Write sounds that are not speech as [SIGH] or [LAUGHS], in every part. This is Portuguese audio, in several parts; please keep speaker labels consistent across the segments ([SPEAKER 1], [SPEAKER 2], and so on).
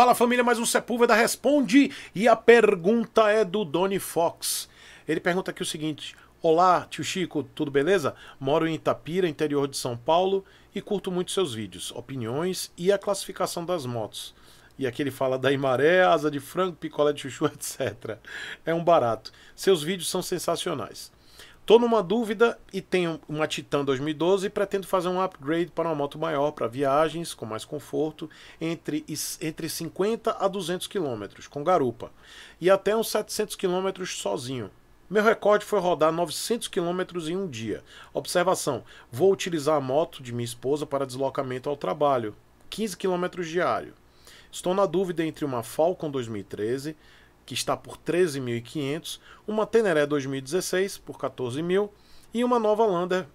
[SPEAKER 1] Fala família, mais um Sepúlveda responde e a pergunta é do Doni Fox. Ele pergunta aqui o seguinte: Olá, tio Chico, tudo beleza? Moro em Itapira, interior de São Paulo, e curto muito seus vídeos, opiniões e a classificação das motos. E aqui ele fala da Imaré, asa de frango, picolé de chuchu, [LAUGHS] etc. É um barato. Seus vídeos são sensacionais. Estou numa dúvida e tenho uma Titan 2012 e pretendo fazer um upgrade para uma moto maior para viagens com mais conforto entre, entre 50 a 200 km com garupa e até uns 700 km sozinho. Meu recorde foi rodar 900 km em um dia. Observação: vou utilizar a moto de minha esposa para deslocamento ao trabalho, 15 km diário. Estou na dúvida entre uma Falcon 2013 que está por 13.500, uma Teneré 2016 por 14.000 e uma nova Lander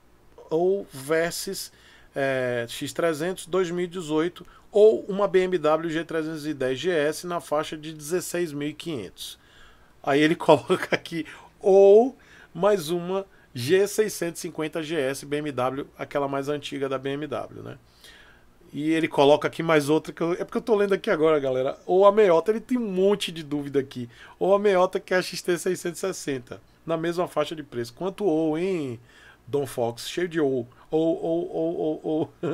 [SPEAKER 1] ou Versys é, X300 2018 ou uma BMW G310 GS na faixa de 16.500. Aí ele [LAUGHS] coloca aqui ou mais uma G650 GS BMW, aquela mais antiga da BMW, né? E ele coloca aqui mais outra que eu, é porque eu tô lendo aqui agora, galera. Ou a meiota, ele tem um monte de dúvida aqui. Ou a meiota que é a XT660, na mesma faixa de preço. Quanto ou, em Don Fox? Cheio de ou. Ou, ou, ou, ou, ou.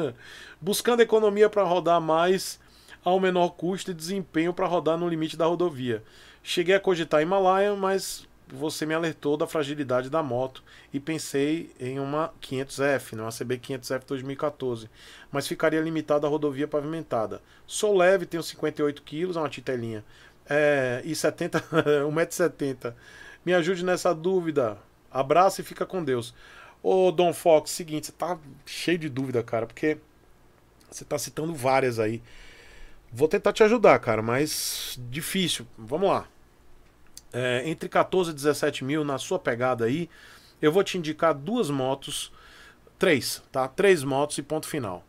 [SPEAKER 1] Buscando economia para rodar mais ao menor custo e desempenho para rodar no limite da rodovia. Cheguei a cogitar Himalaia, mas você me alertou da fragilidade da moto e pensei em uma 500F, né, uma CB 500F 2014, mas ficaria limitado à rodovia pavimentada. Sou leve, tenho 58 quilos, é uma titelinha, é, e 70, 1,70m. [LAUGHS] Me ajude nessa dúvida. Abraço e fica com Deus. Ô, Dom Fox, seguinte, você tá cheio de dúvida, cara, porque você tá citando várias aí. Vou tentar te ajudar, cara, mas difícil. Vamos lá é, entre 14 e 17 mil, na sua pegada aí, eu vou te indicar duas motos, três, tá? Três motos e ponto final.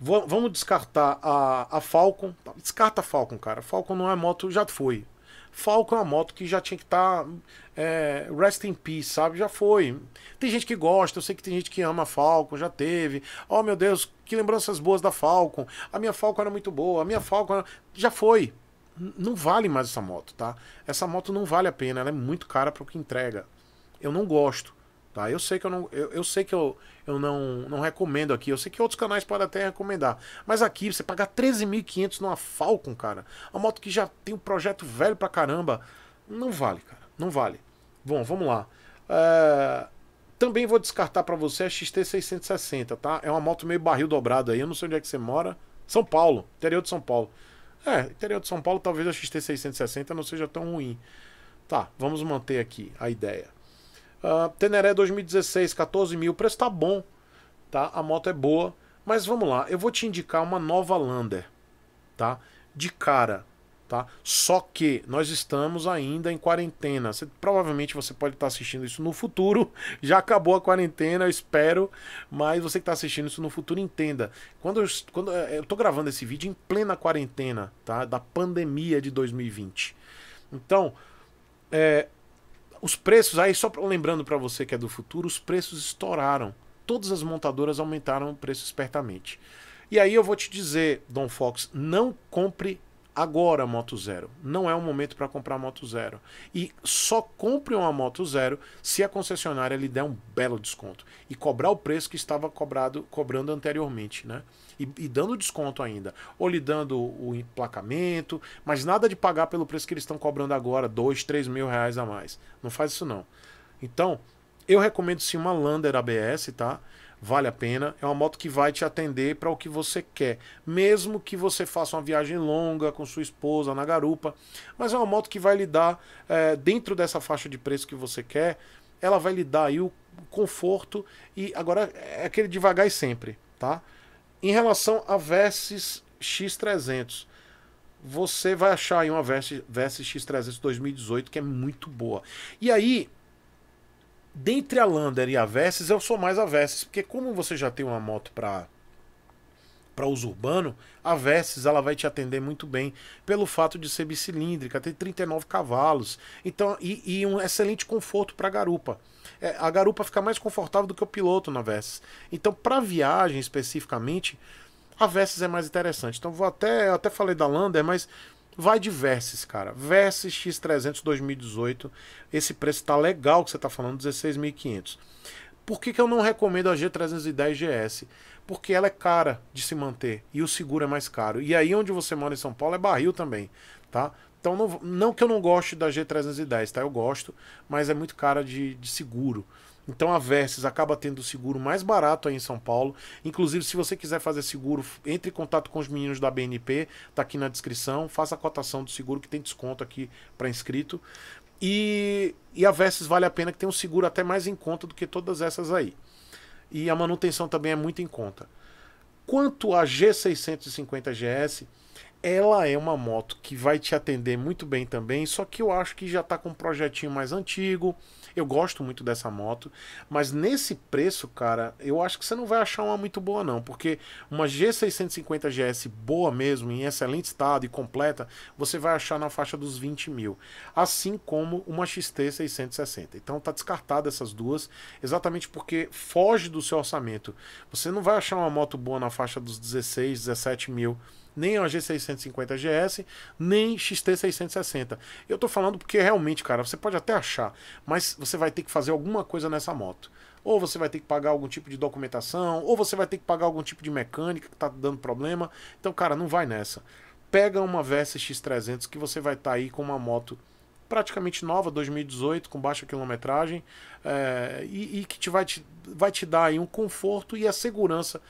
[SPEAKER 1] Vou, vamos descartar a, a Falcon. Descarta a Falcon, cara. Falcon não é moto, já foi. Falcon é uma moto que já tinha que estar. Tá, é, rest in peace, sabe? Já foi. Tem gente que gosta, eu sei que tem gente que ama Falcon, já teve. Oh meu Deus, que lembranças boas da Falcon. A minha Falcon era muito boa, a minha Falcon. Era... Já foi não vale mais essa moto, tá? Essa moto não vale a pena, ela é muito cara para o que entrega. Eu não gosto, tá? Eu sei que eu não, eu, eu, sei que eu, eu não, não recomendo aqui. Eu sei que outros canais podem até recomendar, mas aqui você pagar 13.500 numa Falcon, cara, uma moto que já tem um projeto velho pra caramba, não vale, cara, não vale. Bom, vamos lá. É... Também vou descartar para você a XT660, tá? É uma moto meio barril dobrado aí, eu não sei onde é que você mora. São Paulo, interior de São Paulo. É, interior de São Paulo talvez a XT660 não seja tão ruim. Tá, vamos manter aqui a ideia. Uh, Teneré 2016, 14 mil, o preço tá bom, tá? A moto é boa, mas vamos lá, eu vou te indicar uma nova Lander, tá? De cara, Tá? Só que nós estamos ainda em quarentena. Você, provavelmente você pode estar assistindo isso no futuro. [LAUGHS] Já acabou a quarentena, eu espero. Mas você que está assistindo isso no futuro, entenda. Quando eu, quando é, eu tô gravando esse vídeo em plena quarentena, tá? Da pandemia de 2020. Então, é, os preços, aí só lembrando para você que é do futuro, os preços estouraram. Todas as montadoras aumentaram o preço espertamente. E aí eu vou te dizer, Don Fox, não compre agora moto zero. Não é o momento para comprar moto zero. E só compre uma moto zero se a concessionária lhe der um belo desconto e cobrar o preço que estava cobrado cobrando anteriormente, né? E, e dando desconto ainda, ou lhe dando o emplacamento, mas nada de pagar pelo preço que eles estão cobrando agora, dois, três mil reais a mais. Não faz isso não. Então, eu recomendo sim uma Lander ABS, tá? vale a pena. É uma moto que vai te atender para o que você quer, mesmo que você faça uma viagem longa com sua esposa na garupa. Mas é uma moto que vai lhe dar, é, dentro dessa faixa de preço que você quer, ela vai lhe dar aí o conforto e agora é aquele devagar e sempre, tá? Em relação a Versys X300, você vai achar aí uma Versys, Versys X300 2018 que é muito boa. E aí dentre a Lander e a Versys, eu sou mais a Versys, porque como você já tem uma moto para para uso urbano, a Versys ela vai te atender muito bem pelo fato de ser bicilíndrica, ter 39 cavalos, então e, e um excelente conforto para a garupa. É, a garupa fica mais confortável do que o piloto na Versys. Então, para viagem especificamente, a Versys é mais interessante. Então, vou até até falei da Lander, mas Vai de Versys, cara. Versys X300 2018. Esse preço tá legal que você tá falando, 16.500. Por que, que eu não recomendo a G310 GS? Porque ela é cara de se manter e o seguro é mais caro. E aí onde você mora em São Paulo é barril também, tá? Então não, não que eu não goste da G310, tá? Eu gosto, mas é muito cara de, de seguro. Então a Versys acaba tendo o seguro mais barato aí em São Paulo. Inclusive, se você quiser fazer seguro, entre em contato com os meninos da BNP, tá aqui na descrição, faça a cotação do seguro que tem desconto aqui para inscrito. E, e a Versys vale a pena que tem um seguro até mais em conta do que todas essas aí. E a manutenção também é muito em conta. Quanto a G650GS, ela é uma moto que vai te atender muito bem também, só que eu acho que já está com um projetinho mais antigo. Eu gosto muito dessa moto, mas nesse preço, cara, eu acho que você não vai achar uma muito boa não, porque uma G650 GS boa mesmo, em excelente estado e completa, você vai achar na faixa dos 20 mil, assim como uma XT660. Então tá descartada essas duas, exatamente porque foge do seu orçamento. Você não vai achar uma moto boa na faixa dos 16, 17 mil nem a G650GS, nem XT660. Eu tô falando porque realmente, cara, você pode até achar, mas você vai ter que fazer alguma coisa nessa moto. Ou você vai ter que pagar algum tipo de documentação, ou você vai ter que pagar algum tipo de mecânica que tá dando problema. Então, cara, não vai nessa. Pega uma Versa X300 que você vai estar tá aí com uma moto praticamente nova, 2018, com baixa quilometragem, é, e, e, que te vai, te, vai te dar aí um conforto e a segurança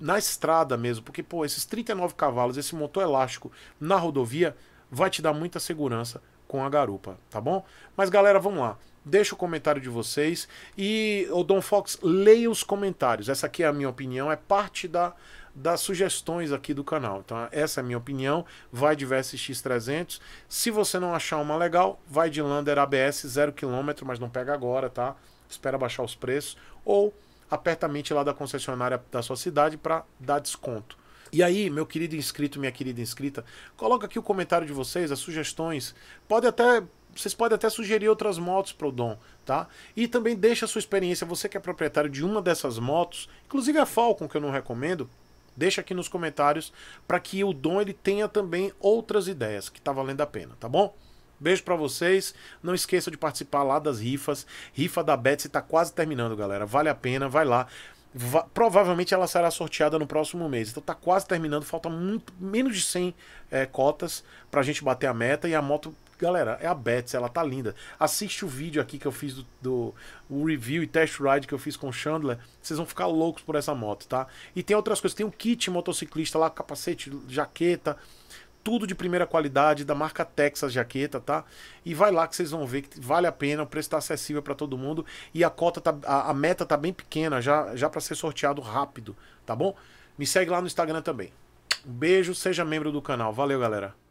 [SPEAKER 1] na estrada mesmo, porque pô, esses 39 cavalos, esse motor elástico na rodovia vai te dar muita segurança com a garupa, tá bom? Mas galera, vamos lá. Deixa o comentário de vocês e o Dom Fox leia os comentários. Essa aqui é a minha opinião, é parte da das sugestões aqui do canal. Então, essa é a minha opinião. Vai de VSX300. Se você não achar uma legal, vai de Lander ABS 0km, mas não pega agora, tá? Espera baixar os preços. Ou aperta a mente lá da concessionária da sua cidade para dar desconto. E aí, meu querido inscrito, minha querida inscrita, coloca aqui o comentário de vocês, as sugestões. Pode até vocês podem até sugerir outras motos para o Dom, tá? E também deixa a sua experiência, você que é proprietário de uma dessas motos, inclusive a Falcon que eu não recomendo, Deixa aqui nos comentários para que o Dom ele tenha também outras ideias, que tá valendo a pena, tá bom? Beijo para vocês. Não esqueça de participar lá das rifas. Rifa da Betsy tá quase terminando, galera. Vale a pena, vai lá. Va provavelmente ela será sorteada no próximo mês. Então tá quase terminando, falta muito, menos de 100 é, eh, cotas pra gente bater a meta e a moto Galera, é a Bets, ela tá linda. Assiste o vídeo aqui que eu fiz do, do o review e test ride que eu fiz com o Chandler. Vocês vão ficar loucos por essa moto, tá? E tem outras coisas, tem um kit motociclista lá, capacete, jaqueta, tudo de primeira qualidade da marca Texas Jaqueta, tá? E vai lá que vocês vão ver que vale a pena, o preço tá acessível para todo mundo e a cota tá, a, a, meta tá bem pequena já já para ser sorteado rápido, tá bom? Me segue lá no Instagram também. Um beijo, seja membro do canal. Valeu, galera.